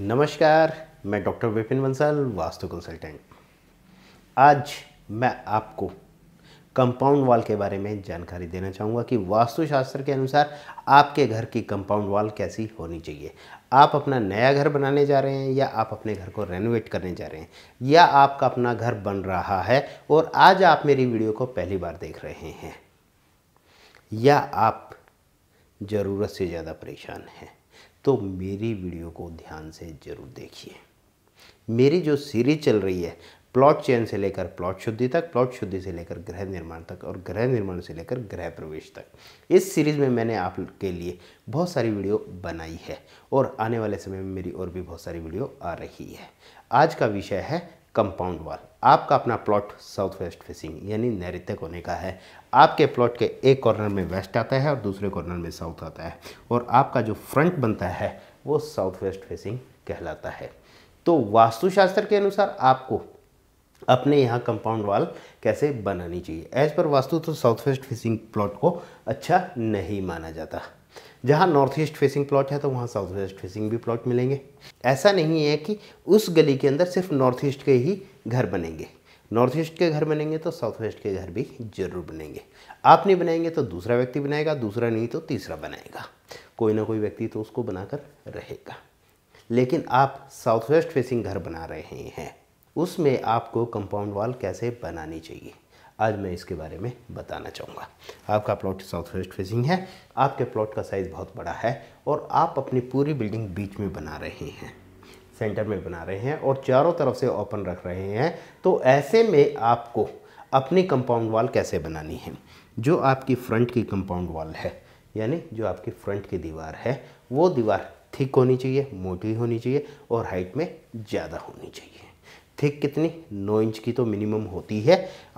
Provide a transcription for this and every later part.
नमस्कार मैं doctor Vipin Bansal Vastu consultant आज मैं आपको कंपाउंड वॉल के बारे में जानकारी देना चाहूँगा कि वास्तुशास्त्र के अनुसार आपके घर की कंपाउंड वॉल कैसी होनी चाहिए आप अपना नया घर बनाने जा रहे हैं या आप अपने घर को रेनोवेट करने जा रहे हैं या आपका अपना घर बन रहा है और आज आप मेरी वीडियो को पहली बार देख रहे हैं या आप ज़रूरत से ज़्यादा परेशान हैं तो मेरी वीडियो को ध्यान से ज़रूर देखिए मेरी जो सीरीज चल रही है प्लॉट चयन से लेकर प्लॉट शुद्धि तक प्लॉट शुद्धि से लेकर गृह निर्माण तक और गृह निर्माण से लेकर गृह प्रवेश तक इस सीरीज़ में मैंने आपके लिए बहुत सारी वीडियो बनाई है और आने वाले समय में मेरी और भी बहुत सारी वीडियो आ रही है आज का विषय है कंपाउंड वाल आपका अपना प्लॉट साउथ वेस्ट फेसिंग यानी नैऋत्य कोने का है आपके प्लॉट के एक कॉर्नर में वेस्ट आता है और दूसरे कॉर्नर में साउथ आता है और आपका जो फ्रंट बनता है वो साउथ वेस्ट फेसिंग कहलाता है तो वास्तुशास्त्र के अनुसार आपको अपने यहाँ कंपाउंड वाल कैसे बनानी चाहिए एज पर वास्तु तो साउथ वेस्ट फेसिंग प्लॉट को अच्छा नहीं माना जाता जहाँ नॉर्थ ईस्ट फेसिंग प्लॉट है तो वहाँ साउथ वेस्ट फेसिंग भी प्लॉट मिलेंगे ऐसा नहीं है कि उस गली के अंदर सिर्फ नॉर्थ ईस्ट के ही घर बनेंगे नॉर्थ ईस्ट के घर बनेंगे तो साउथ वेस्ट के घर भी जरूर बनेंगे आप नहीं बनाएंगे तो दूसरा व्यक्ति बनाएगा दूसरा नहीं तो तीसरा बनाएगा कोई ना कोई व्यक्ति तो उसको बनाकर रहेगा लेकिन आप साउथ वेस्ट फेसिंग घर बना रहे हैं उसमें आपको कंपाउंड वॉल कैसे बनानी चाहिए आज मैं इसके बारे में बताना चाहूँगा आपका प्लॉट साउथ वेस्ट फेसिंग है आपके प्लॉट का साइज़ बहुत बड़ा है और आप अपनी पूरी बिल्डिंग बीच में बना रहे हैं सेंटर में बना रहे हैं और चारों तरफ से ओपन रख रहे हैं तो ऐसे में आपको अपनी कंपाउंड वॉल कैसे बनानी है जो आपकी फ्रंट की कंपाउंड वॉल है यानी जो आपकी फ्रंट की दीवार है वो दीवार थिक होनी चाहिए मोटी होनी चाहिए और हाइट में ज़्यादा होनी चाहिए थिक कितनी नौ इंच की तो मिनिमम होती है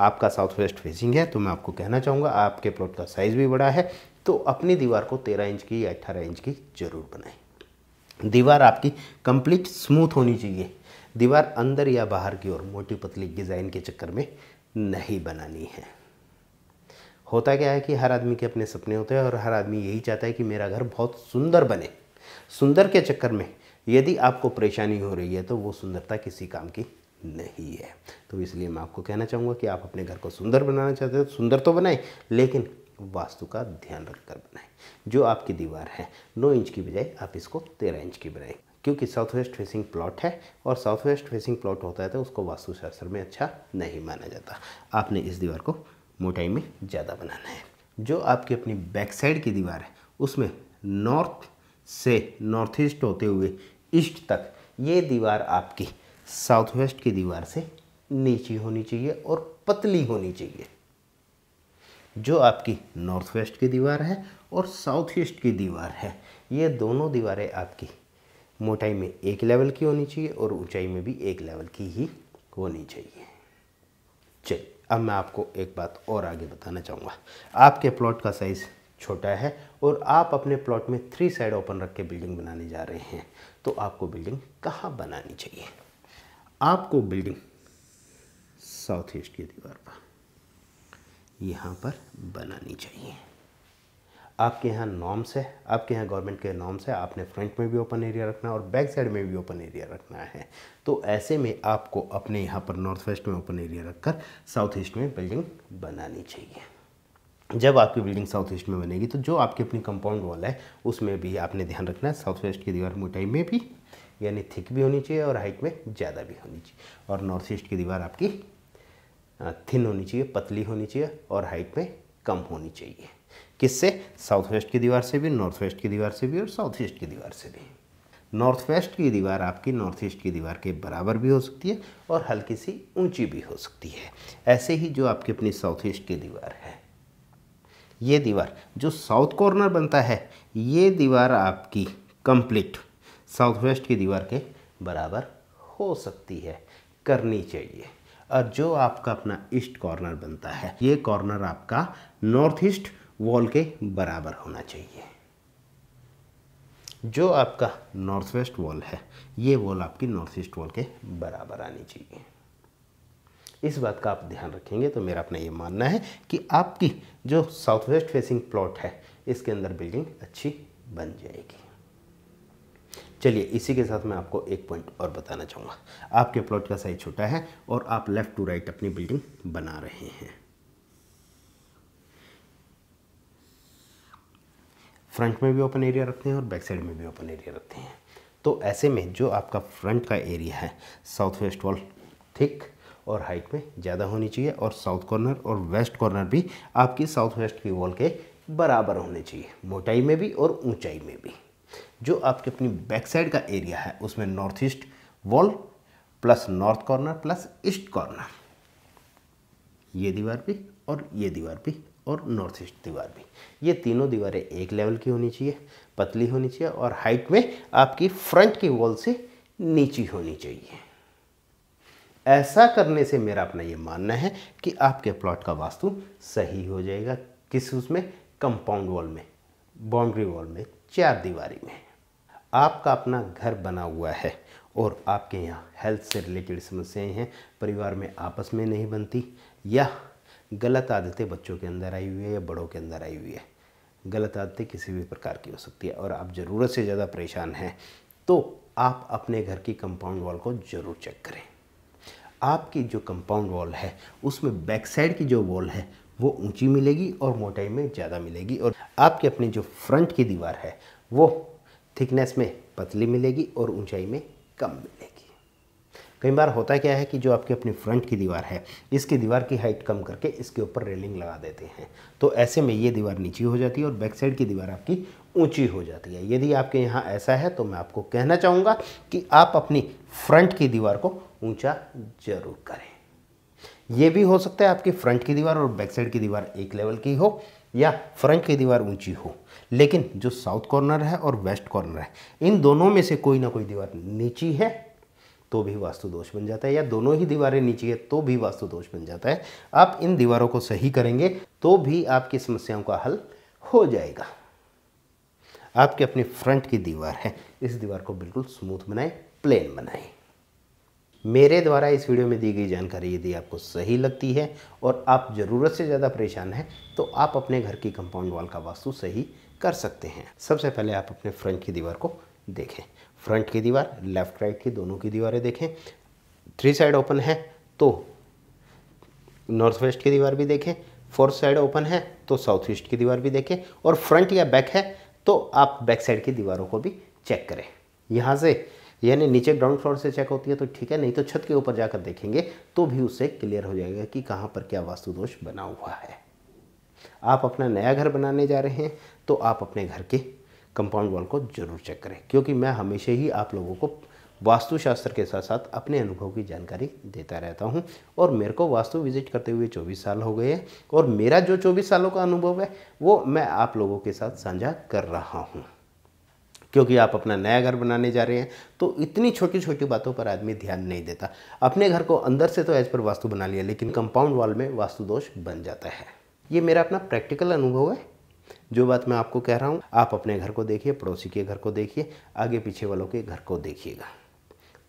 आपका साउथ वेस्ट फेसिंग है तो मैं आपको कहना चाहूँगा आपके प्लॉट का साइज़ भी बड़ा है तो अपनी दीवार को तेरह इंच की या अट्ठारह इंच की ज़रूर बनाएं दीवार आपकी कंप्लीट स्मूथ होनी चाहिए दीवार अंदर या बाहर की ओर मोटी पतली डिज़ाइन के चक्कर में नहीं बनानी है होता क्या है कि हर आदमी के अपने सपने होते हैं और हर आदमी यही चाहता है कि मेरा घर बहुत सुंदर बने सुंदर के चक्कर में यदि आपको परेशानी हो रही है तो वो सुंदरता किसी काम की नहीं है तो इसलिए मैं आपको कहना चाहूँगा कि आप अपने घर को सुंदर बनाना चाहते हो तो सुंदर तो बनाएं लेकिन वास्तु का ध्यान रखकर बनाएं जो आपकी दीवार है नौ इंच की बजाय आप इसको तेरह इंच की बनाएं क्योंकि साउथ वेस्ट फेसिंग प्लॉट है और साउथ वेस्ट फेसिंग प्लॉट होता है तो उसको वास्तुशास्त्र में अच्छा नहीं माना जाता आपने इस दीवार को मोटाई में ज़्यादा बनाना है जो आपकी अपनी बैक साइड की दीवार है उसमें नॉर्थ से नॉर्थ ईस्ट होते हुए ईस्ट तक ये दीवार आपकी साउथ वेस्ट की दीवार से नीची होनी चाहिए और पतली होनी चाहिए जो आपकी नॉर्थ वेस्ट की दीवार है और साउथ ईस्ट की दीवार है ये दोनों दीवारें आपकी मोटाई में एक लेवल की होनी चाहिए और ऊंचाई में भी एक लेवल की ही होनी चाहिए चलिए अब मैं आपको एक बात और आगे बताना चाहूँगा आपके प्लॉट का साइज़ छोटा है और आप अपने प्लॉट में थ्री साइड ओपन रख के बिल्डिंग बनाने जा रहे हैं तो आपको बिल्डिंग कहाँ बनानी चाहिए आपको बिल्डिंग साउथ ईस्ट की दीवार पर यहाँ पर बनानी चाहिए आपके यहाँ नॉर्म्स है आपके यहाँ गवर्नमेंट के नॉर्म्स है आपने फ्रंट में भी ओपन एरिया रखना है और बैक साइड में भी ओपन एरिया रखना है तो ऐसे में आपको अपने यहाँ पर नॉर्थ वेस्ट में ओपन एरिया रखकर साउथ ईस्ट में बिल्डिंग बनानी चाहिए जब आपकी बिल्डिंग साउथ ईस्ट में बनेगी तो जो आपकी अपनी कंपाउंड वॉल है उसमें भी आपने ध्यान रखना है साउथ वेस्ट की दीवार मोटाई में भी यानी थिक भी होनी चाहिए और हाइट में ज़्यादा भी होनी चाहिए और नॉर्थ ईस्ट की दीवार आपकी थिन होनी चाहिए पतली होनी चाहिए और हाइट में कम होनी चाहिए किससे साउथ वेस्ट की दीवार से भी नॉर्थ वेस्ट की दीवार से भी और साउथ ईस्ट की दीवार से भी नॉर्थ वेस्ट की दीवार आपकी नॉर्थ ईस्ट की दीवार के बराबर भी हो सकती है और हल्की सी ऊंची भी हो सकती है ऐसे ही जो आपकी अपनी साउथ ईस्ट की दीवार है ये दीवार जो साउथ कॉर्नर बनता है ये दीवार आपकी कंप्लीट साउथ वेस्ट की दीवार के बराबर हो सकती है करनी चाहिए और जो आपका अपना ईस्ट कॉर्नर बनता है ये कॉर्नर आपका नॉर्थ ईस्ट वॉल के बराबर होना चाहिए जो आपका नॉर्थ वेस्ट वॉल है ये वॉल आपकी नॉर्थ ईस्ट वॉल के बराबर आनी चाहिए इस बात का आप ध्यान रखेंगे तो मेरा अपना ये मानना है कि आपकी जो साउथ वेस्ट फेसिंग प्लॉट है इसके अंदर बिल्डिंग अच्छी बन जाएगी चलिए इसी के साथ मैं आपको एक पॉइंट और बताना चाहूँगा आपके प्लॉट का साइज छोटा है और आप लेफ़्ट टू राइट अपनी बिल्डिंग बना रहे हैं फ्रंट में भी ओपन एरिया रखते हैं और बैक साइड में भी ओपन एरिया रखते हैं तो ऐसे में जो आपका फ्रंट का एरिया है साउथ वेस्ट वॉल थिक और हाइट में ज़्यादा होनी चाहिए और साउथ कॉर्नर और वेस्ट कॉर्नर भी आपकी साउथ वेस्ट की वॉल के बराबर होने चाहिए मोटाई में भी और ऊंचाई में भी जो आपकी अपनी बैक साइड का एरिया है उसमें north east wall plus north corner plus east corner ये दीवार भी और ये दीवार भी और नॉर्थ ईस्ट दीवार भी ये तीनों दीवारें एक लेवल की होनी चाहिए पतली होनी चाहिए और हाइट में आपकी फ्रंट की वॉल से नीची होनी चाहिए ऐसा करने से मेरा अपना ये मानना है कि आपके प्लॉट का वास्तु सही हो जाएगा किस उसमें कंपाउंड वॉल में बाउंड्री वॉल में चार दीवारी में आपका अपना घर बना हुआ है और आपके यहाँ हेल्थ से रिलेटेड समस्याएं हैं परिवार में आपस में नहीं बनती या गलत आदतें बच्चों के अंदर आई हुई है या बड़ों के अंदर आई हुई है गलत आदतें किसी भी प्रकार की हो सकती है और आप ज़रूरत से ज़्यादा परेशान हैं तो आप अपने घर की कंपाउंड वॉल को ज़रूर चेक करें आपकी जो कंपाउंड वॉल है उसमें बैक साइड की जो वॉल है वो ऊंची मिलेगी और मोटाई में ज़्यादा मिलेगी और आपके अपने जो फ्रंट की दीवार है वो थिकनेस में पतली मिलेगी और ऊंचाई में कम मिलेगी कई बार होता क्या है कि जो आपकी अपनी फ्रंट की दीवार है इसकी दीवार की हाइट कम करके इसके ऊपर रेलिंग लगा देते हैं तो ऐसे में ये दीवार नीची हो जाती है और बैक साइड की दीवार आपकी ऊंची हो जाती है यदि आपके यहाँ ऐसा है तो मैं आपको कहना चाहूँगा कि आप अपनी फ्रंट की दीवार को ऊंचा जरूर करें यह भी हो सकता है आपकी फ्रंट की दीवार और बैक साइड की दीवार एक लेवल की हो या फ्रंट की दीवार ऊंची हो लेकिन जो साउथ कॉर्नर है और वेस्ट कॉर्नर है इन दोनों में से कोई ना कोई दीवार नीची है तो भी वास्तु दोष बन जाता है या दोनों ही दीवारें नीची है तो भी वास्तु दोष बन जाता है आप इन दीवारों को सही करेंगे तो भी आपकी समस्याओं का हल हो जाएगा आपके अपनी फ्रंट की दीवार है इस दीवार को बिल्कुल स्मूथ बनाएं प्लेन बनाएं मेरे द्वारा इस वीडियो में दी गई जानकारी यदि आपको सही लगती है और आप ज़रूरत से ज़्यादा परेशान हैं तो आप अपने घर की कंपाउंड वॉल का वास्तु सही कर सकते हैं सबसे पहले आप अपने फ्रंट की दीवार को देखें फ्रंट की दीवार लेफ्ट राइट की दोनों की दीवारें देखें थ्री साइड ओपन है तो नॉर्थ वेस्ट की दीवार भी देखें फोर्थ साइड ओपन है तो साउथ ईस्ट की दीवार भी देखें और फ्रंट या बैक है तो आप बैक साइड की दीवारों को भी चेक करें यहाँ से यानी नीचे ग्राउंड फ्लोर से चेक होती है तो ठीक है नहीं तो छत के ऊपर जाकर देखेंगे तो भी उससे क्लियर हो जाएगा कि कहाँ पर क्या वास्तु दोष बना हुआ है आप अपना नया घर बनाने जा रहे हैं तो आप अपने घर के कंपाउंड वॉल को जरूर चेक करें क्योंकि मैं हमेशा ही आप लोगों को वास्तुशास्त्र के साथ साथ अपने अनुभव की जानकारी देता रहता हूं और मेरे को वास्तु विजिट करते हुए 24 साल हो गए हैं और मेरा जो 24 सालों का अनुभव है वो मैं आप लोगों के साथ साझा कर रहा हूं क्योंकि आप अपना नया घर बनाने जा रहे हैं तो इतनी छोटी छोटी बातों पर आदमी ध्यान नहीं देता अपने घर को अंदर से तो एज पर वास्तु बना लिया लेकिन कंपाउंड वॉल में वास्तु दोष बन जाता है ये मेरा अपना प्रैक्टिकल अनुभव है जो बात मैं आपको कह रहा हूँ आप अपने घर को देखिए पड़ोसी के घर को देखिए आगे पीछे वालों के घर को देखिएगा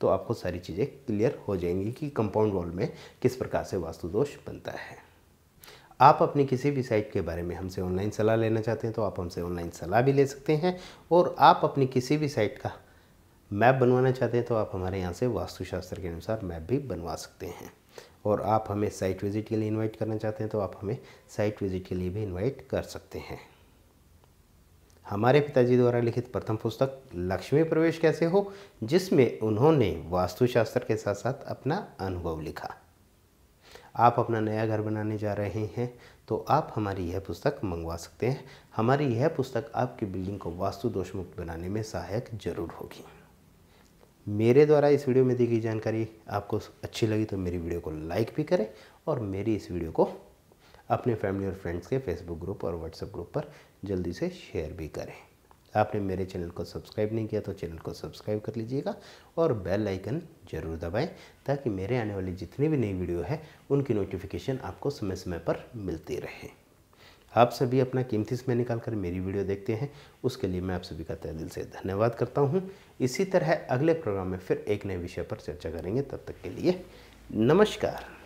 तो आपको सारी चीज़ें क्लियर हो जाएंगी कि कंपाउंड वॉल में किस प्रकार से वास्तु दोष बनता है आप अपनी किसी भी साइट के बारे में हमसे ऑनलाइन सलाह लेना चाहते हैं तो आप हमसे ऑनलाइन सलाह भी ले सकते हैं और आप अपनी किसी भी साइट का मैप बनवाना चाहते हैं तो आप हमारे यहाँ से वास्तुशास्त्र के अनुसार मैप भी बनवा सकते हैं और आप हमें साइट विज़िट के लिए इन्वाइट करना चाहते हैं तो आप हमें साइट विज़िट के लिए भी इन्वाइट कर सकते हैं हमारे पिताजी द्वारा लिखित प्रथम पुस्तक लक्ष्मी प्रवेश कैसे हो जिसमें उन्होंने वास्तुशास्त्र के साथ साथ अपना अनुभव लिखा आप अपना नया घर बनाने जा रहे हैं तो आप हमारी यह पुस्तक मंगवा सकते हैं हमारी यह पुस्तक आपकी बिल्डिंग को वास्तु दोष मुक्त बनाने में सहायक जरूर होगी मेरे द्वारा इस वीडियो में दी गई जानकारी आपको अच्छी लगी तो मेरी वीडियो को लाइक भी करें और मेरी इस वीडियो को अपने फैमिली और फ्रेंड्स के फेसबुक ग्रुप और व्हाट्सएप ग्रुप पर जल्दी से शेयर भी करें आपने मेरे चैनल को सब्सक्राइब नहीं किया तो चैनल को सब्सक्राइब कर लीजिएगा और बेल आइकन ज़रूर दबाएं ताकि मेरे आने वाली जितनी भी नई वीडियो है उनकी नोटिफिकेशन आपको समय समय पर मिलती रहे आप सभी अपना कीमती समय निकाल कर मेरी वीडियो देखते हैं उसके लिए मैं आप सभी का तय दिल से धन्यवाद करता हूँ इसी तरह अगले प्रोग्राम में फिर एक नए विषय पर चर्चा करेंगे तब तक के लिए नमस्कार